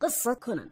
قصة كونان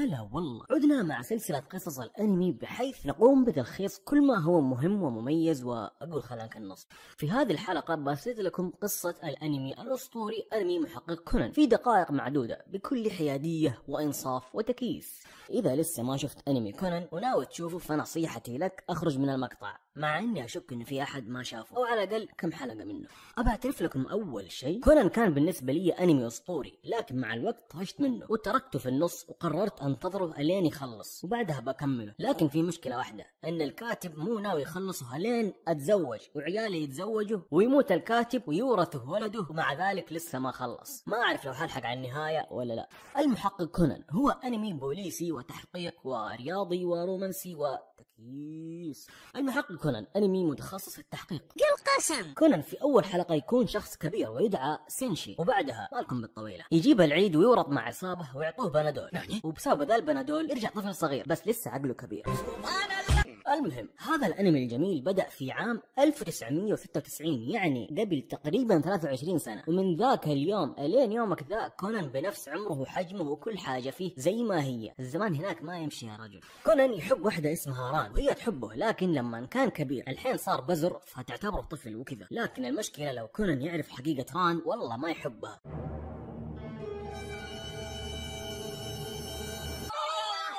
هلا والله عدنا مع سلسلة قصص الأنمي بحيث نقوم بتلخيص كل ما هو مهم ومميز وأقول خلاك النص في هذه الحلقة بسرد لكم قصة الأنمي الأسطوري أنمي محقق كونان في دقائق معدودة بكل حيادية وإنصاف وتكييف إذا لسه ما شفت أنمي كونان وناوي تشوفه فنصيحتي لك أخرج من المقطع مع اني اشك ان في احد ما شافه او على الاقل كم حلقه منه ابى اعترف لكم اول شيء كونان كان بالنسبه لي انمي اسطوري لكن مع الوقت طفشت منه وتركته في النص وقررت انتظره الين يخلص وبعدها بكمله لكن في مشكله واحده ان الكاتب مو ناوي يخلصه الين اتزوج وعيالي يتزوجوا ويموت الكاتب ويورثه ولده ومع ذلك لسه ما خلص ما اعرف لو حلحق على النهايه ولا لا المحقق كونان هو انمي بوليسي وتحقيق ورياضي ورومانسي و التكييس المحقق كونان أنمي متخصص في التحقيق قل قسم كونان في أول حلقة يكون شخص كبير ويدعى سينشي وبعدها مالكم بالطويلة يجيب العيد ويورط مع عصابة ويعطوه بنادول يعني، وبسبب ذا البنادول يرجع طفل صغير بس لسه عقله كبير سبحان الله المهم هذا الانمي الجميل بدأ في عام 1996 يعني قبل تقريبا 23 سنة ومن ذاك اليوم الين يومك ذا كونان بنفس عمره وحجمه وكل حاجة فيه زي ما هي الزمان هناك ما يمشي يا رجل كونان يحب واحدة اسمها ران وهي تحبه لكن لما كان كبير الحين صار بزر فتعتبره طفل وكذا لكن المشكلة لو كونان يعرف حقيقة ران والله ما يحبها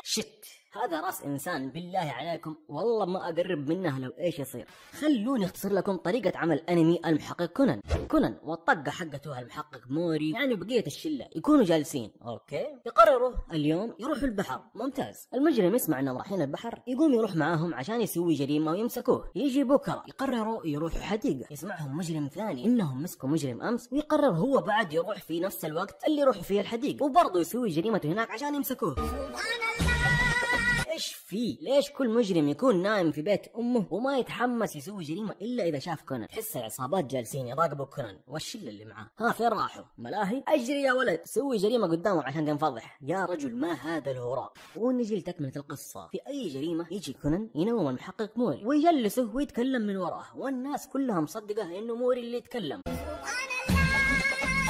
شت هذا راس انسان بالله عليكم والله ما اقرب منه لو ايش يصير خلوني اختصر لكم طريقه عمل انمي المحقق كونان كونان والطقه حقته المحقق موري يعني بقيه الشله يكونوا جالسين اوكي يقرروا اليوم يروحوا البحر ممتاز المجرم يسمع انهم رايحين البحر يقوم يروح معاهم عشان يسوي جريمه ويمسكوه يجي بكره يقرروا يروحوا حديقه يسمعهم مجرم ثاني انهم مسكوا مجرم امس ويقرر هو بعد يروح في نفس الوقت اللي يروحوا فيه الحديقه وبرضه يسوي جريمته هناك عشان يمسكوه ايش فيه ليش كل مجرم يكون نايم في بيت امه وما يتحمس يسوي جريمه الا اذا شاف كونان تحس العصابات جالسين يراقبوا كونان والشله اللي معاه ها فين راحوا ملاهي اجري يا ولد سوي جريمه قدامه عشان تنفضح يا رجل ما هذا الهراء ونجي لتكمله القصه في اي جريمه يجي كونان ينوم المحقق موري ويجلسه ويتكلم من وراه والناس كلها مصدقه انه موري اللي يتكلم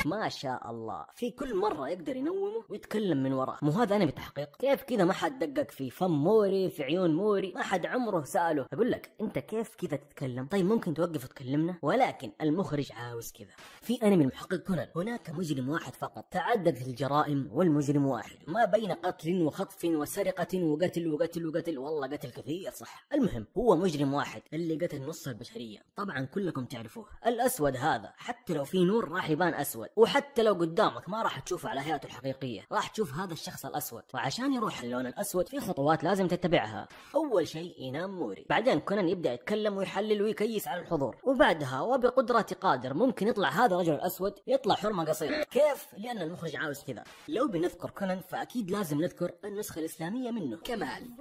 ما شاء الله في كل مرة يقدر ينومه ويتكلم من وراه مو هذا أنمي تحقيق كيف كذا ما حد دقق في فم موري في عيون موري ما حد عمره سأله أقول لك أنت كيف كذا تتكلم طيب ممكن توقف وتكلمنا ولكن المخرج عاوز كذا في أنمي المحقق كونان هناك مجرم واحد فقط تعددت الجرائم والمجرم واحد ما بين قتل وخطف وسرقة وقتل وقتل وقتل والله قتل كثير صح المهم هو مجرم واحد اللي قتل نص البشرية طبعا كلكم تعرفوه الأسود هذا حتى لو في نور راح يبان أسود وحتى لو قدامك ما راح تشوفه على هيئته الحقيقيه راح تشوف هذا الشخص الاسود وعشان يروح اللون الاسود في خطوات لازم تتبعها اول شيء ينام موري بعدين كونان يبدا يتكلم ويحلل ويكيس على الحضور وبعدها وبقدره قادر ممكن يطلع هذا الرجل الاسود يطلع حرمه قصيره كيف لان المخرج عاوز كذا لو بنذكر كونان فاكيد لازم نذكر النسخه الاسلاميه منه كمال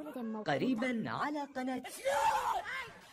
قريبا على قناه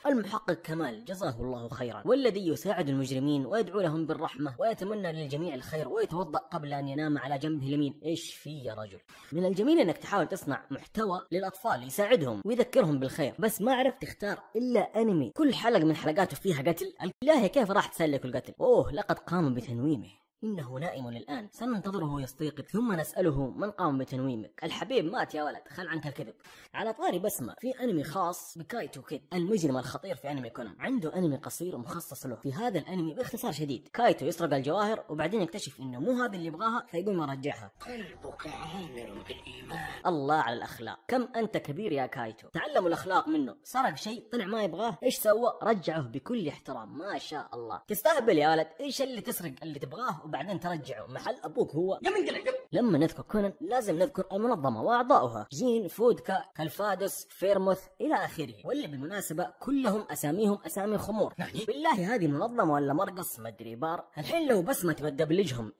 المحقق كمال جزاه الله خيرا والذي يساعد المجرمين ويدعو لهم بالرحمة ويتمنى للجميع الخير ويتوضأ قبل أن ينام على جنبه اليمين إيش في يا رجل من الجميل أنك تحاول تصنع محتوى للأطفال يساعدهم ويذكرهم بالخير بس ما عرفت تختار إلا أنمي كل حلقة من حلقاته فيها قتل الله كيف راح تسلك القتل أوه لقد قام بتنويمه إنه نائم الآن سننتظره يستيقظ ثم نسأله من قام بتنويمك الحبيب مات يا ولد خل عنك الكذب على طاري بسمة في أنمي خاص بكايتو كيد المجرم الخطير في أنمي كونان عنده أنمي قصير مخصص له في هذا الأنمي باختصار شديد كايتو يسرق الجواهر وبعدين يكتشف إنه مو هذا اللي يبغاها فيقوم يرجعها قلبك عامر بالإيمان الله على الأخلاق كم أنت كبير يا كايتو تعلم الأخلاق منه سرق شيء طلع ما يبغاه إيش سوى رجعه بكل احترام ما شاء الله تستهبل يا ولد إيش اللي تسرق اللي تبغاه وبعدين ترجعه محل ابوك هو يا من قلع لما نذكر كونان لازم نذكر المنظمه واعضائها جين فودكا كالفادوس فيرموث الى اخره واللي بالمناسبه كلهم اساميهم اسامي خمور يعني بالله هذه منظمه ولا مرقص مدري بار الحين لو بس ما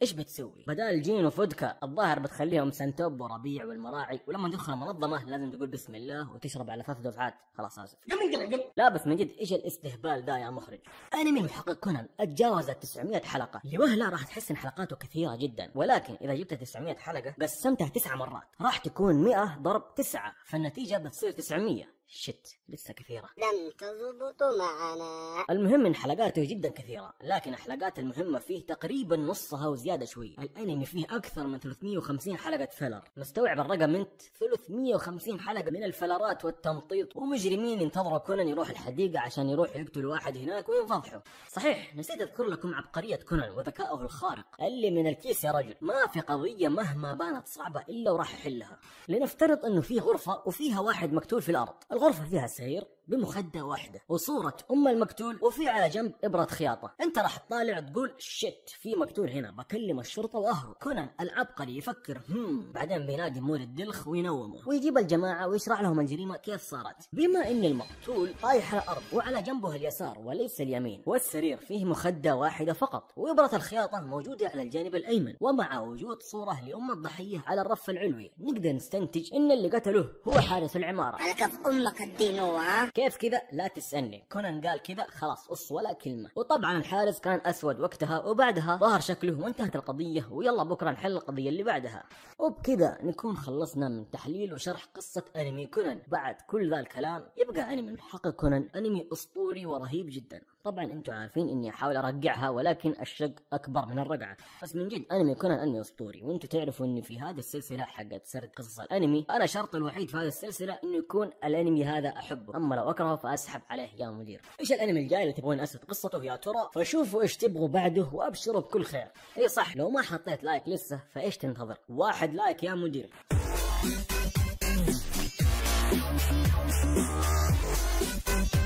ايش بتسوي بدال جين وفودكا الظاهر بتخليهم سنتوب وربيع والمراعي ولما تدخل المنظمه لازم تقول بسم الله وتشرب على ثلاث دفعات خلاص اسف لا بس من جد ايش الاستهبال ده يا مخرج انمي محقق كونان اتجاوز 900 حلقه لوهله راح هتحس ان حلقاته كثيره جدا ولكن اذا جبت 900 حلقه قسمتها 9 مرات راح تكون 100 ضرب 9 فالنتيجه بتصير 900 شت لسه كثيرة لم تزبط معنا المهم ان حلقاته جدا كثيرة لكن الحلقات المهمة فيه تقريبا نصها وزيادة شوي الانمي فيه اكثر من 350 حلقة فلر مستوعب الرقم انت 350 حلقة من الفلرات والتمطيط ومجرمين ينتظروا كونان يروح الحديقة عشان يروح يقتل واحد هناك وينفضحه صحيح نسيت اذكر لكم عبقرية كونان وذكائه الخارق اللي من الكيس يا رجل ما في قضية مهما بانت صعبة الا وراح يحلها لنفترض انه في غرفه وفيها واحد مكتول في الارض الغرفه فيها سرير بمخدة واحدة وصورة أم المقتول وفي على جنب إبرة خياطة أنت راح تطالع تقول شت في مقتول هنا بكلم الشرطة وأهرب كونان العبقري يفكر هم بعدين بينادي مور الدلخ وينومه ويجيب الجماعة ويشرح لهم الجريمة كيف صارت بما أن المقتول طايح على الأرض وعلى جنبه اليسار وليس اليمين والسرير فيه مخدة واحدة فقط وإبرة الخياطة موجودة على الجانب الأيمن ومع وجود صورة لأم الضحية على الرف العلوي نقدر نستنتج أن اللي قتله هو حارس العمارة على أمك الدينوة كيف كذا لا تسالني كونان قال كذا خلاص قص ولا كلمه وطبعا الحارس كان اسود وقتها وبعدها ظهر شكله وانتهت القضيه ويلا بكره نحل القضيه اللي بعدها وبكذا نكون خلصنا من تحليل وشرح قصه انمي كونان بعد كل ذا الكلام يبقى انمي حق كونان انمي اسطوري ورهيب جدا طبعا انتم عارفين اني احاول ارجعها ولكن الشق اكبر من الرجعه بس من جد انمي كونان انمي اسطوري وانتم تعرفوا اني في هذه السلسله حقت سرد قصص الانمي انا شرط الوحيد في هذه السلسله انه يكون الانمي هذا احبه اما لو واكرهه فاسحب عليه يا مدير ايش الانمي الجاي اللي تبغون اسرد قصته يا ترى فشوفوا ايش تبغوا بعده وابشروا بكل خير اي صح لو ما حطيت لايك لسه فايش تنتظر واحد لايك يا مدير Thank you.